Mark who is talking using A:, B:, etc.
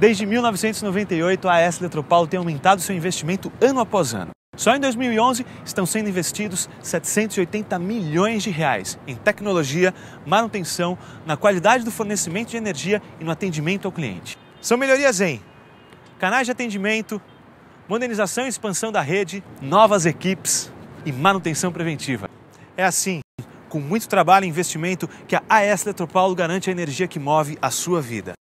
A: Desde 1998, a AES Eletropaulo tem aumentado seu investimento ano após ano. Só em 2011 estão sendo investidos 780 milhões de reais em tecnologia, manutenção, na qualidade do fornecimento de energia e no atendimento ao cliente. São melhorias em canais de atendimento, modernização e expansão da rede, novas equipes e manutenção preventiva. É assim, com muito trabalho e investimento, que a AES Eletropaulo garante a energia que move a sua vida.